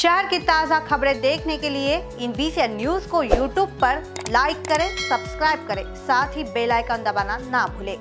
शहर की ताज़ा खबरें देखने के लिए इन बीसी न्यूज को यूट्यूब पर लाइक करें सब्सक्राइब करें साथ ही बेल आइकन दबाना ना भूलें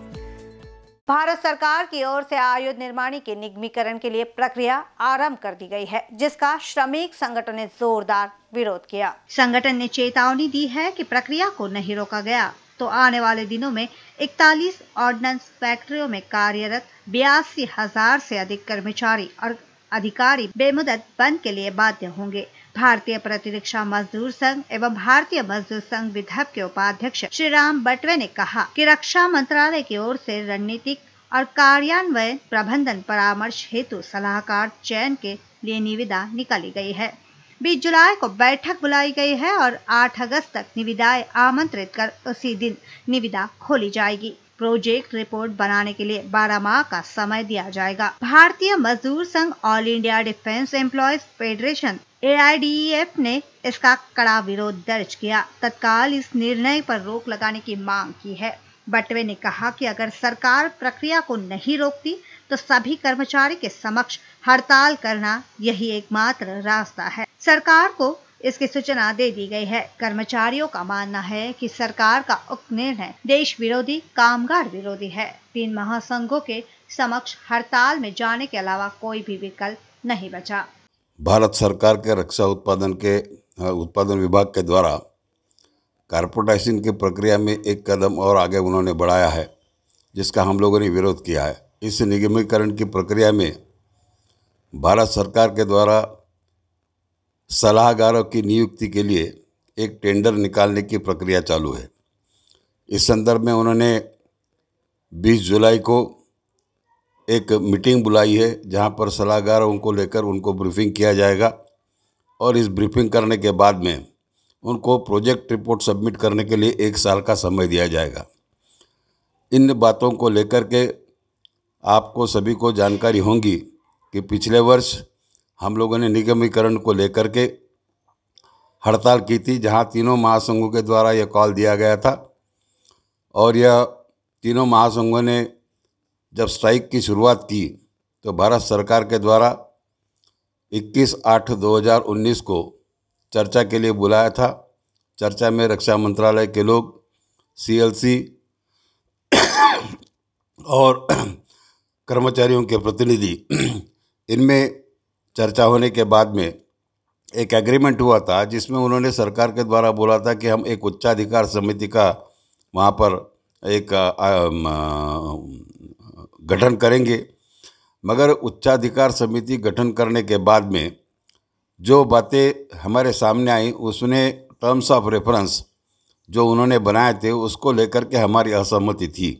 भारत सरकार की ओर से आयुध निर्माणी के निगमीकरण के लिए प्रक्रिया आरंभ कर दी गई है जिसका श्रमिक संगठन ने जोरदार विरोध किया संगठन ने चेतावनी दी है कि प्रक्रिया को नहीं रोका गया तो आने वाले दिनों में 41 ऑर्डिनेंस फैक्ट्रियों में कार्यरत बयासी हजार से अधिक कर्मचारी और अधिकारी बेमुदत बंद के लिए बाध्य होंगे भारतीय प्रतिरक्षा मजदूर संघ एवं भारतीय मजदूर संघ विधब के उपाध्यक्ष श्री राम बटवे ने कहा कि रक्षा मंत्रालय की ओर से रणनीतिक और कार्यान्वयन प्रबंधन परामर्श हेतु सलाहकार चयन के लिए निविदा निकाली गई है बीस जुलाई को बैठक बुलाई गई है और 8 अगस्त तक निविदाएं आमंत्रित कर उसी दिन निविदा खोली जाएगी प्रोजेक्ट रिपोर्ट बनाने के लिए 12 माह का समय दिया जाएगा भारतीय मजदूर संघ all India defence employees federation ए e ने इसका कड़ा विरोध दर्ज किया तत्काल इस निर्णय पर रोक लगाने की मांग की है बटवे ने कहा कि अगर सरकार प्रक्रिया को नहीं रोकती तो सभी कर्मचारी के समक्ष हड़ताल करना यही एकमात्र रास्ता है सरकार को इसकी सूचना दे दी गई है कर्मचारियों का मानना है कि सरकार का उक्त निर्णय देश विरोधी कामगार विरोधी है तीन महासंघों के समक्ष हड़ताल में जाने के अलावा कोई भी विकल्प नहीं बचा भारत सरकार के रक्षा उत्पादन के उत्पादन विभाग के द्वारा कारपोटाइजेशन की प्रक्रिया में एक कदम और आगे उन्होंने बढ़ाया है जिसका हम लोगों ने विरोध किया है इस निगमीकरण की प्रक्रिया में भारत सरकार के द्वारा सलाहकारों की नियुक्ति के लिए एक टेंडर निकालने की प्रक्रिया चालू है इस संदर्भ में उन्होंने 20 जुलाई को एक मीटिंग बुलाई है जहां पर सलाहकारों को लेकर उनको ब्रीफिंग किया जाएगा और इस ब्रीफिंग करने के बाद में उनको प्रोजेक्ट रिपोर्ट सबमिट करने के लिए एक साल का समय दिया जाएगा इन बातों को लेकर के आपको सभी को जानकारी होंगी कि पिछले वर्ष हम लोगों ने निगमीकरण को लेकर के हड़ताल की थी जहां तीनों महासंघों के द्वारा यह कॉल दिया गया था और यह तीनों महासंघों ने जब स्ट्राइक की शुरुआत की तो भारत सरकार के द्वारा 21 आठ 2019 को चर्चा के लिए बुलाया था चर्चा में रक्षा मंत्रालय के लोग सीएलसी और कर्मचारियों के प्रतिनिधि इनमें चर्चा होने के बाद में एक एग्रीमेंट हुआ था जिसमें उन्होंने सरकार के द्वारा बोला था कि हम एक उच्चाधिकार समिति का वहाँ पर एक गठन करेंगे मगर उच्चाधिकार समिति गठन करने के बाद में जो बातें हमारे सामने आई उसने टर्म्स ऑफ रेफरेंस जो उन्होंने बनाए थे उसको लेकर के हमारी असहमति थी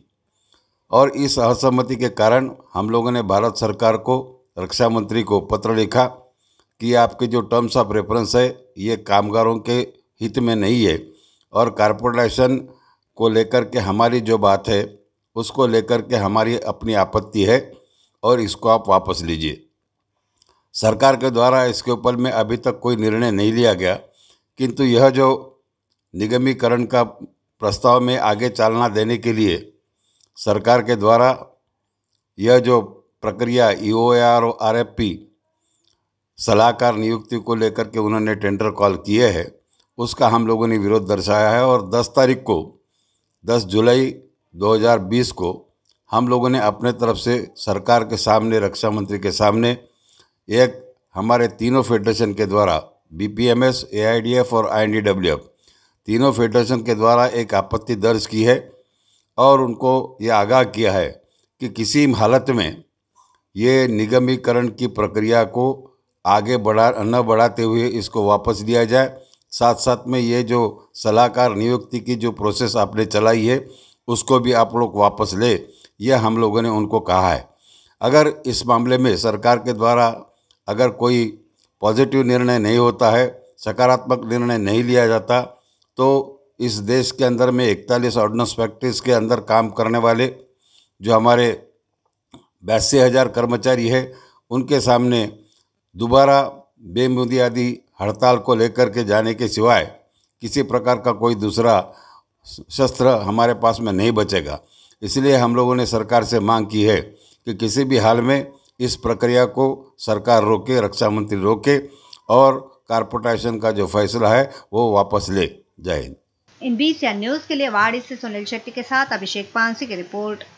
और इस असहमति के कारण हम लोगों ने भारत सरकार को रक्षा मंत्री को पत्र लिखा कि आपके जो टर्म्स ऑफ रेफरेंस है ये कामगारों के हित में नहीं है और कॉरपोरेशन को लेकर के हमारी जो बात है उसको लेकर के हमारी अपनी आपत्ति है और इसको आप वापस लीजिए सरकार के द्वारा इसके ऊपर में अभी तक कोई निर्णय नहीं लिया गया किंतु यह जो निगमीकरण का प्रस्ताव में आगे चालना देने के लिए सरकार के द्वारा यह जो प्रक्रिया E O R R F P सलाहकार नियुक्ति को लेकर के उन्होंने टेंडर कॉल किए हैं उसका हम लोगों ने विरोध दर्शाया है और 10 तारीख को 10 जुलाई 2020 को हम लोगों ने अपने तरफ से सरकार के सामने रक्षा मंत्री के सामने एक हमारे तीनों फेडरेशन के द्वारा B P M S A I D F और I N D W F तीनों फेडरेशन के द्वारा एक आपत्ति दर्ज की है और उनको ये आगाह किया है कि किसी हालत में ये निगमीकरण की प्रक्रिया को आगे बढ़ा न बढ़ाते हुए इसको वापस दिया जाए साथ साथ में ये जो सलाहकार नियुक्ति की जो प्रोसेस आपने चलाई है उसको भी आप लोग वापस ले यह हम लोगों ने उनको कहा है अगर इस मामले में सरकार के द्वारा अगर कोई पॉजिटिव निर्णय नहीं होता है सकारात्मक निर्णय नहीं लिया जाता तो इस देश के अंदर में इकतालीस ऑर्डिनेंस फैक्ट्रीज़ के अंदर काम करने वाले जो हमारे बयासी हज़ार कर्मचारी है उनके सामने दोबारा बेबुनियादी हड़ताल को लेकर के जाने के सिवाय किसी प्रकार का कोई दूसरा शस्त्र हमारे पास में नहीं बचेगा इसलिए हम लोगों ने सरकार से मांग की है कि किसी भी हाल में इस प्रक्रिया को सरकार रोके रक्षा मंत्री रोके और कारपोरेशन का जो फैसला है वो वापस ले जय हिंद इन बीस न्यूज़ के लिए वाड़ी से सुनील शेट्टी के साथ अभिषेक पांसी की रिपोर्ट